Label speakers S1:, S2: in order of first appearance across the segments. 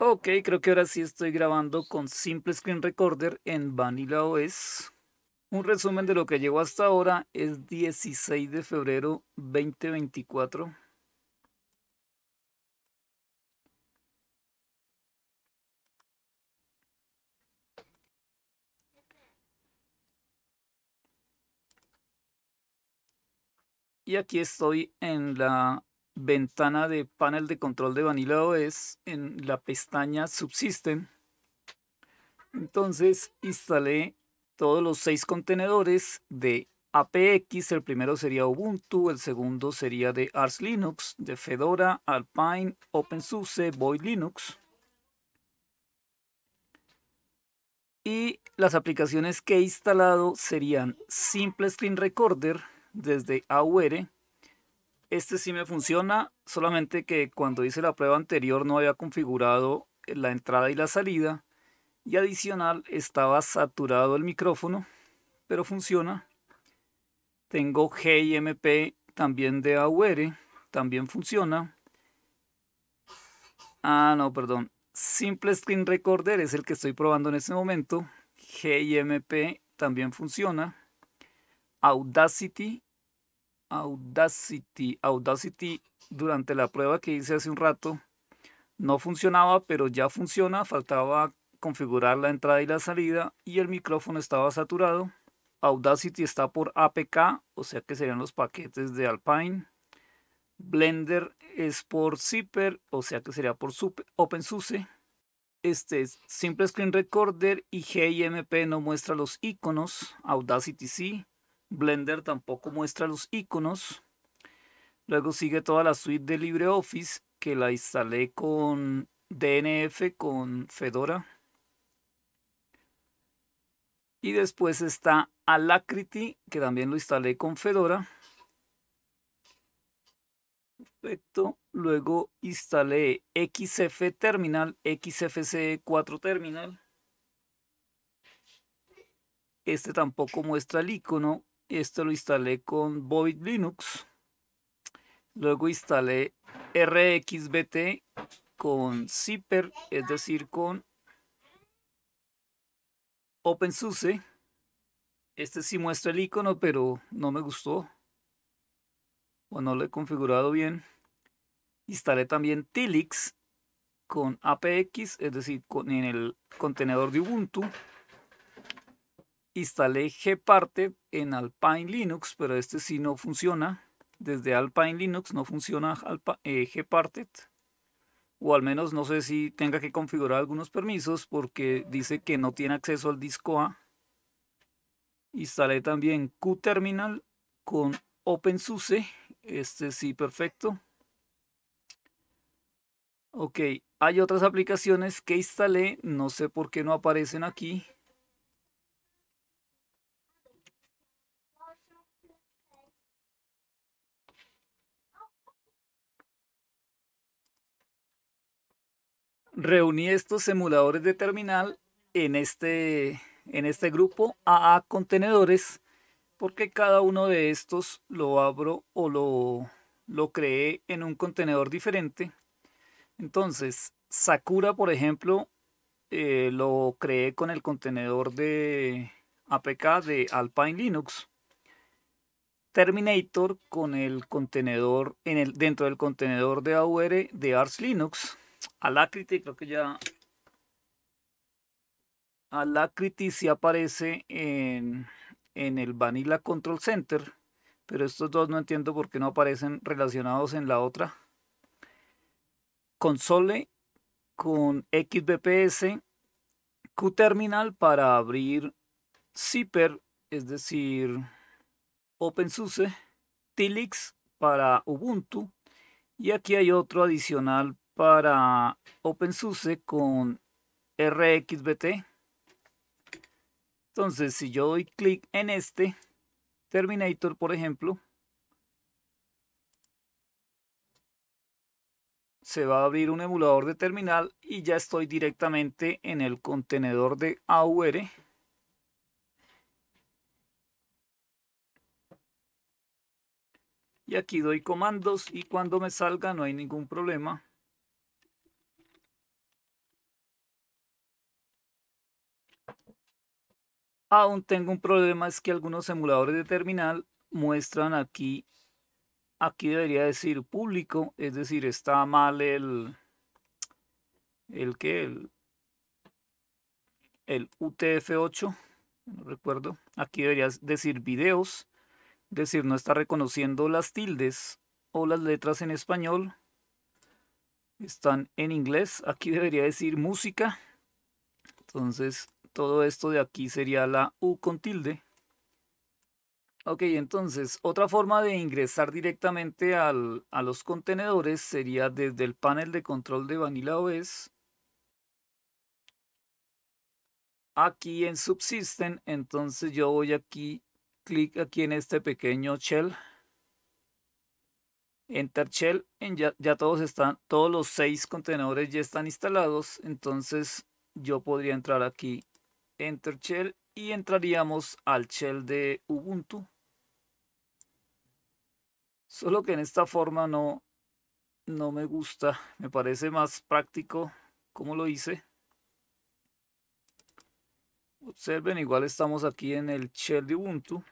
S1: Ok, creo que ahora sí estoy grabando con Simple Screen Recorder en Vanilla OS. Un resumen de lo que llevo hasta ahora es 16 de febrero 2024. Y aquí estoy en la ventana de panel de control de Vanilla OS en la pestaña Subsystem. Entonces instalé todos los seis contenedores de APX. El primero sería Ubuntu, el segundo sería de Ars Linux, de Fedora, Alpine, OpenSUSE, Void Linux. Y las aplicaciones que he instalado serían Simple Screen Recorder desde AUR, este sí me funciona, solamente que cuando hice la prueba anterior no había configurado eh, la entrada y la salida y adicional estaba saturado el micrófono, pero funciona. Tengo GIMP también de AUR, también funciona. Ah, no, perdón. Simple Screen Recorder es el que estoy probando en este momento. GIMP también funciona. Audacity Audacity. Audacity durante la prueba que hice hace un rato no funcionaba, pero ya funciona. Faltaba configurar la entrada y la salida y el micrófono estaba saturado. Audacity está por APK, o sea que serían los paquetes de Alpine. Blender es por Zipper, o sea que sería por OpenSUSE. Este Simple Screen Recorder y GIMP no muestra los iconos. Audacity sí. Blender tampoco muestra los iconos. Luego sigue toda la suite de LibreOffice que la instalé con DNF, con Fedora. Y después está Alacrity, que también lo instalé con Fedora. Perfecto. Luego instalé XF Terminal, XFC4 Terminal. Este tampoco muestra el icono y esto lo instalé con Void Linux. Luego instalé RXBT con Zipper, es decir, con OpenSUSE. Este sí muestra el icono, pero no me gustó. O no lo he configurado bien. Instalé también Tilix con APX, es decir, con, en el contenedor de Ubuntu instalé Gparted en Alpine Linux, pero este sí no funciona. Desde Alpine Linux no funciona eh, Gparted. O al menos no sé si tenga que configurar algunos permisos porque dice que no tiene acceso al disco A. Instalé también QTerminal con OpenSUSE. Este sí, perfecto. Ok, hay otras aplicaciones que instalé, no sé por qué no aparecen aquí. reuní estos emuladores de terminal en este, en este grupo AA contenedores porque cada uno de estos lo abro o lo, lo creé en un contenedor diferente. Entonces, Sakura, por ejemplo, eh, lo creé con el contenedor de APK de Alpine Linux. Terminator con el contenedor en el, dentro del contenedor de AUR de Arch Linux Alacrity, creo que ya. Alacrity sí aparece en, el Vanilla Control Center, pero estos dos no entiendo por qué no aparecen relacionados en la otra. Console con XBPS QTerminal para abrir Zipper, es decir, OpenSUSE, Tilix para Ubuntu, y aquí hay otro adicional para OpenSUSE con RxBT. Entonces, si yo doy clic en este Terminator, por ejemplo, se va a abrir un emulador de terminal y ya estoy directamente en el contenedor de AUR. Y aquí doy comandos y cuando me salga no hay ningún problema. Aún tengo un problema, es que algunos emuladores de terminal muestran aquí, aquí debería decir público, es decir, está mal el, el que, el, el UTF-8, no recuerdo, aquí debería decir videos, es decir, no está reconociendo las tildes o las letras en español, están en inglés, aquí debería decir música, entonces todo esto de aquí sería la U con tilde. Ok, entonces, otra forma de ingresar directamente al, a los contenedores sería desde el panel de control de Vanilla OS. Aquí en Subsystem, entonces yo voy aquí, clic aquí en este pequeño shell. Enter shell, ya, ya todos están, todos los seis contenedores ya están instalados, entonces yo podría entrar aquí Enter Shell y entraríamos al Shell de Ubuntu. Solo que en esta forma no, no me gusta. Me parece más práctico como lo hice. Observen, igual estamos aquí en el shell de Ubuntu.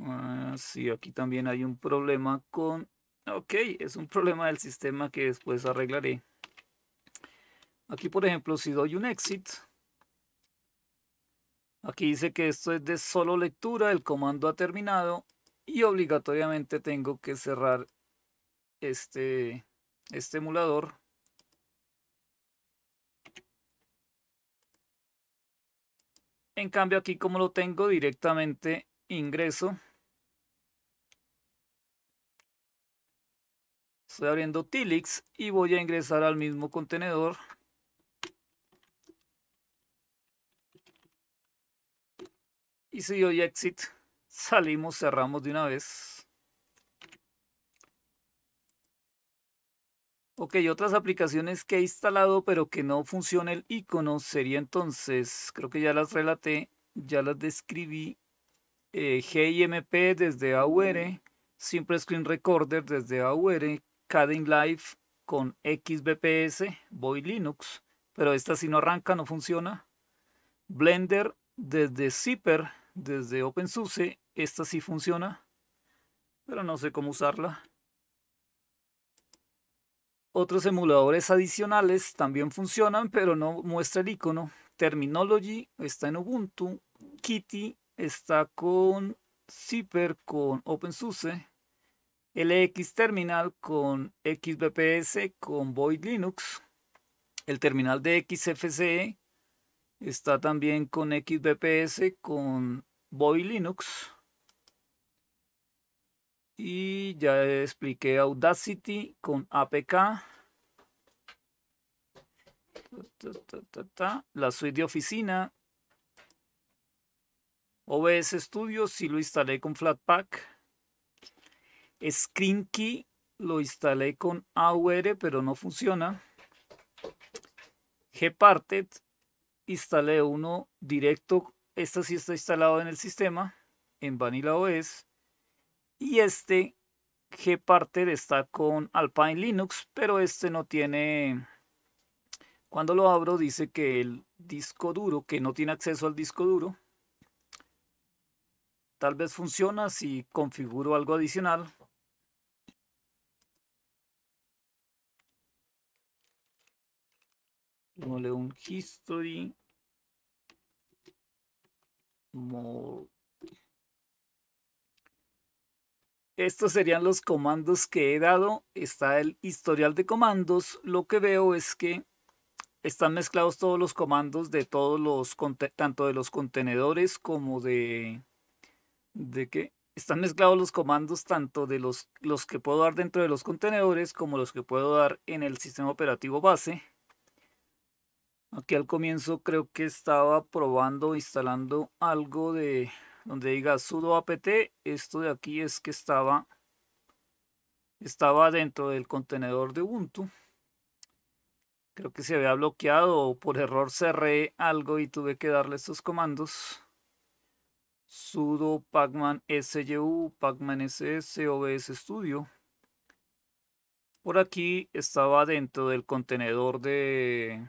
S1: Ah, sí, aquí también hay un problema con... Ok, es un problema del sistema que después arreglaré. Aquí, por ejemplo, si doy un exit, aquí dice que esto es de solo lectura, el comando ha terminado y obligatoriamente tengo que cerrar este, este emulador. En cambio aquí como lo tengo directamente ingreso. Estoy abriendo Tilix y voy a ingresar al mismo contenedor. Y si doy exit, salimos, cerramos de una vez. Ok, otras aplicaciones que he instalado pero que no funciona el icono sería entonces, creo que ya las relaté, ya las describí, eh, GIMP desde AUR, Simple Screen Recorder desde AUR, Caden Live con XBPS, Voy Linux, pero esta si no arranca no funciona, Blender desde Zipper desde OpenSUSE. Esta sí funciona, pero no sé cómo usarla. Otros emuladores adicionales también funcionan, pero no muestra el icono. Terminology está en Ubuntu. Kitty está con Zipper, con OpenSUSE. LX Terminal con XBPS, con Void Linux. El terminal de XFCE está también con XBPS, con Voy Linux. Y ya expliqué Audacity con APK. La suite de oficina. OBS Studio si lo instalé con Flatpak. ScreenKey lo instalé con AUR, pero no funciona. Gparted instalé uno directo esto sí está instalado en el sistema, en Vanilla OS. Y este Gparted está con Alpine Linux, pero este no tiene... Cuando lo abro dice que el disco duro, que no tiene acceso al disco duro. Tal vez funciona si configuro algo adicional. un history estos serían los comandos que he dado. Está el historial de comandos. Lo que veo es que están mezclados todos los comandos de todos los tanto de los contenedores como de de qué están mezclados los comandos tanto de los los que puedo dar dentro de los contenedores como los que puedo dar en el sistema operativo base Aquí al comienzo creo que estaba probando, instalando algo de donde diga sudo apt. Esto de aquí es que estaba, estaba dentro del contenedor de Ubuntu. Creo que se había bloqueado o por error cerré algo y tuve que darle estos comandos. sudo pacman syu, pacman ss, obs studio. Por aquí estaba dentro del contenedor de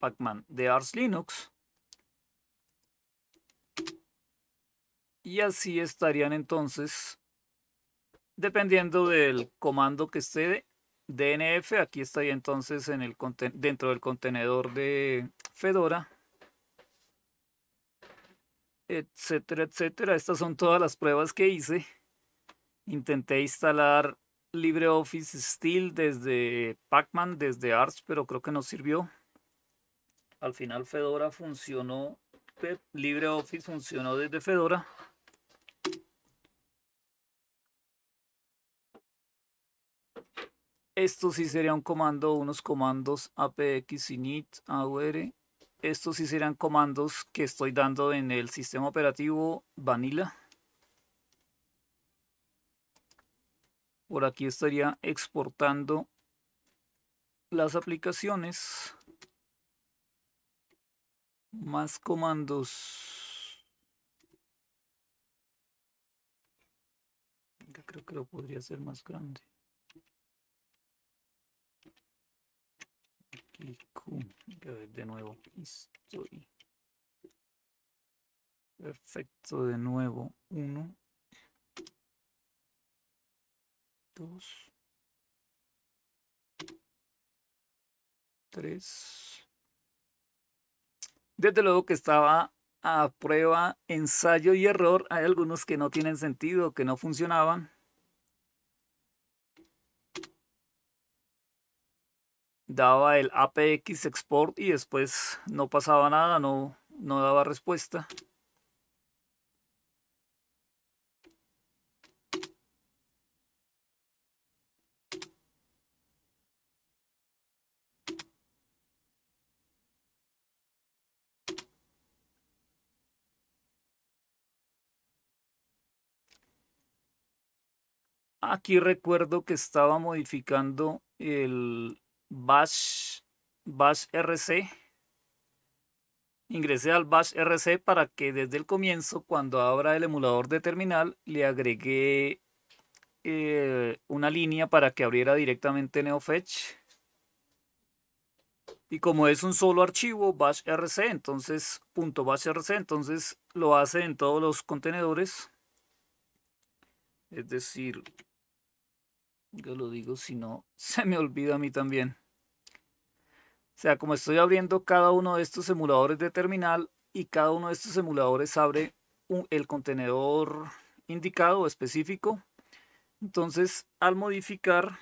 S1: pacman de Ars Linux. Y así estarían entonces, dependiendo del comando que esté DNF, aquí estaría entonces en el dentro del contenedor de Fedora, etcétera, etcétera. Estas son todas las pruebas que hice. Intenté instalar LibreOffice Steel desde Pacman, desde Arch, pero creo que no sirvió. Al final Fedora funcionó, LibreOffice funcionó desde Fedora. Esto sí sería un comando, unos comandos apx init aur. Estos sí serían comandos que estoy dando en el sistema operativo vanilla. Por aquí estaría exportando las aplicaciones más comandos. creo que lo podría hacer más grande. de nuevo. Perfecto, de nuevo. Uno. Dos. Tres. Desde luego que estaba a prueba, ensayo y error. Hay algunos que no tienen sentido, que no funcionaban. Daba el APX export y después no pasaba nada, no, no daba respuesta. Aquí recuerdo que estaba modificando el bash, rc. Ingresé al bash rc para que desde el comienzo, cuando abra el emulador de terminal, le agregué eh, una línea para que abriera directamente NeoFetch. Y como es un solo archivo, bash rc, entonces, punto bash rc, entonces lo hace en todos los contenedores. Es decir, yo lo digo, si no, se me olvida a mí también. O sea, como estoy abriendo cada uno de estos emuladores de terminal y cada uno de estos emuladores abre el contenedor indicado o específico. Entonces, al modificar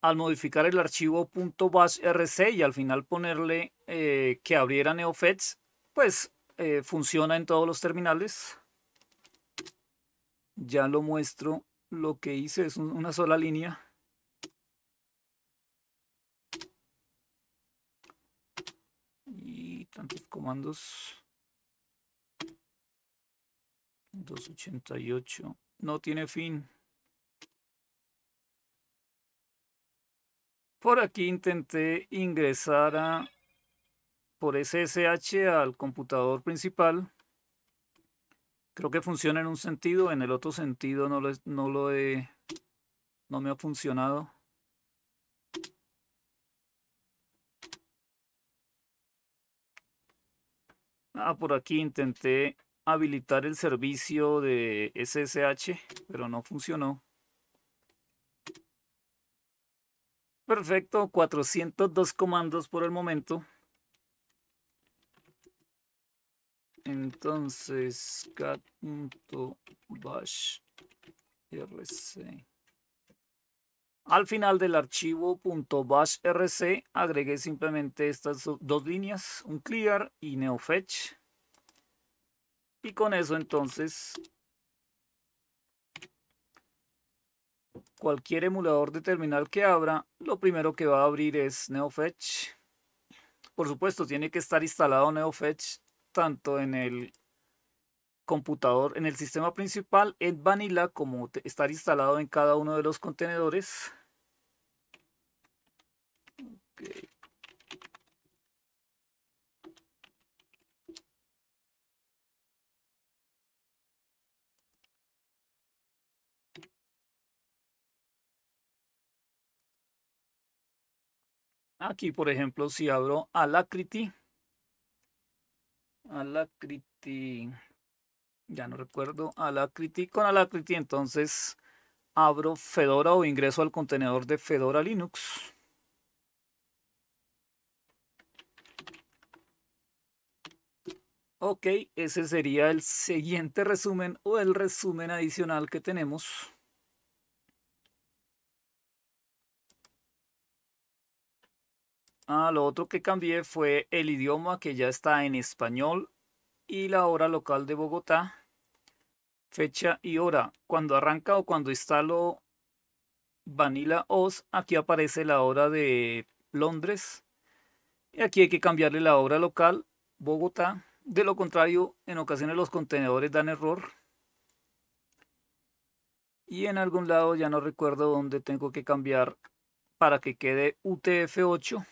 S1: al modificar el archivo .bashrc y al final ponerle eh, que abriera NeoFetch, pues eh, funciona en todos los terminales. Ya lo muestro. Lo que hice es una sola línea. Y tantos comandos. 288. No tiene fin. Por aquí intenté ingresar a, por SSH al computador principal. Creo que funciona en un sentido, en el otro sentido no no lo no me ha funcionado. Ah, por aquí intenté habilitar el servicio de SSH, pero no funcionó. Perfecto, 402 comandos por el momento. Entonces, cat.bash Al final del archivo .bash rc agregué simplemente estas dos líneas, un clear y neofetch. Y con eso entonces cualquier emulador de terminal que abra, lo primero que va a abrir es NeoFetch. Por supuesto, tiene que estar instalado NeoFetch tanto en el computador, en el sistema principal, en Vanilla, como estar instalado en cada uno de los contenedores. Aquí, por ejemplo, si abro Alacrity, Alacrity, ya no recuerdo, Alacrity, con Alacrity entonces abro Fedora o ingreso al contenedor de Fedora Linux. Ok, ese sería el siguiente resumen o el resumen adicional que tenemos. Ah, lo otro que cambié fue el idioma que ya está en español y la hora local de Bogotá. Fecha y hora. Cuando arranca o cuando instalo Vanilla OS, aquí aparece la hora de Londres. Y aquí hay que cambiarle la hora local, Bogotá. De lo contrario, en ocasiones los contenedores dan error. Y en algún lado, ya no recuerdo dónde tengo que cambiar para que quede UTF-8.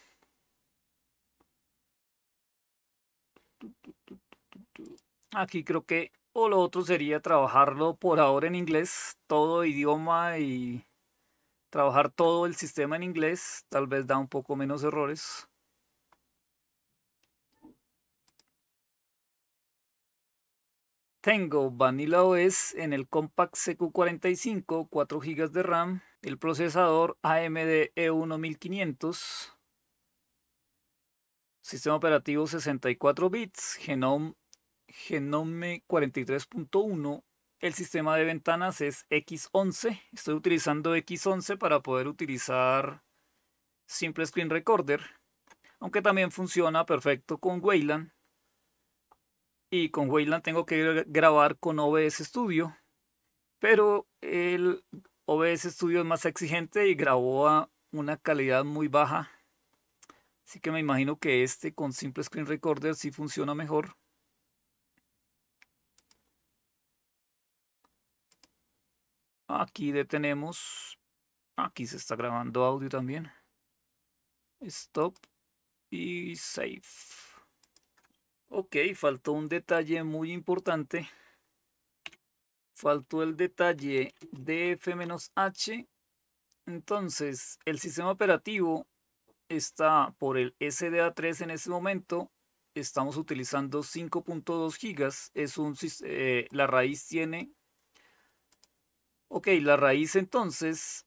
S1: Aquí creo que o lo otro sería trabajarlo por ahora en inglés, todo idioma y trabajar todo el sistema en inglés, tal vez da un poco menos errores. Tengo Vanilla OS en el Compact CQ45, 4 GB de RAM, el procesador AMD e 1500, Sistema operativo 64 bits, Genome, 43.1. El sistema de ventanas es X11. Estoy utilizando X11 para poder utilizar Simple Screen Recorder, aunque también funciona perfecto con Wayland. Y con Wayland tengo que grabar con OBS Studio, pero el OBS Studio es más exigente y grabó a una calidad muy baja Así que me imagino que este con simple screen recorder sí funciona mejor. Aquí detenemos. Aquí se está grabando audio también. Stop y save. Ok, faltó un detalle muy importante. Faltó el detalle df-h. Entonces, el sistema operativo está por el SDA3 en este momento. Estamos utilizando 5.2 gigas. Es un, eh, la raíz tiene... Ok, la raíz entonces...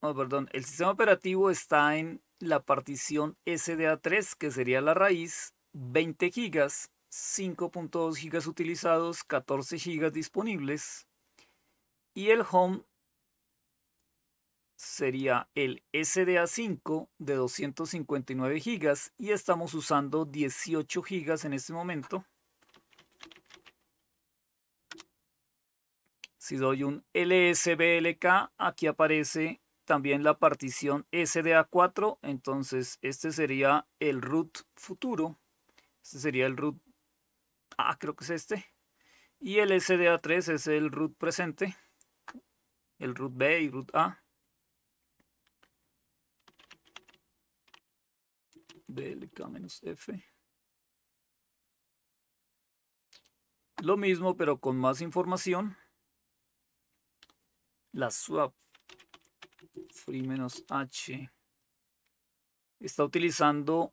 S1: Oh, perdón, el sistema operativo está en la partición SDA3, que sería la raíz, 20 gigas, 5.2 gigas utilizados, 14 gigas disponibles. Y el home sería el SDA5 de 259 GB y estamos usando 18 GB en este momento. Si doy un LSBLK, aquí aparece también la partición SDA4, entonces este sería el root futuro. Este sería el root, ah, creo que es este. Y el SDA3 es el root presente, el root B y root A. menos f Lo mismo, pero con más información. La swap free-h está utilizando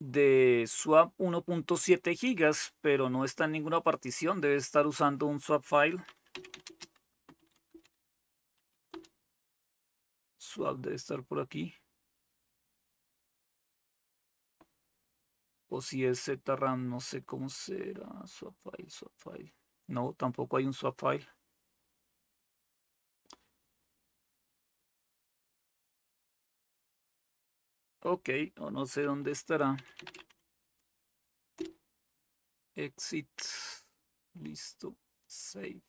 S1: de swap 1.7 gigas, pero no está en ninguna partición. Debe estar usando un swap file. Swap debe estar por aquí. O si es ZRAM, no sé cómo será. Swap file, swap file. No, tampoco hay un swap file. Ok, o no sé dónde estará. Exit. Listo. Save.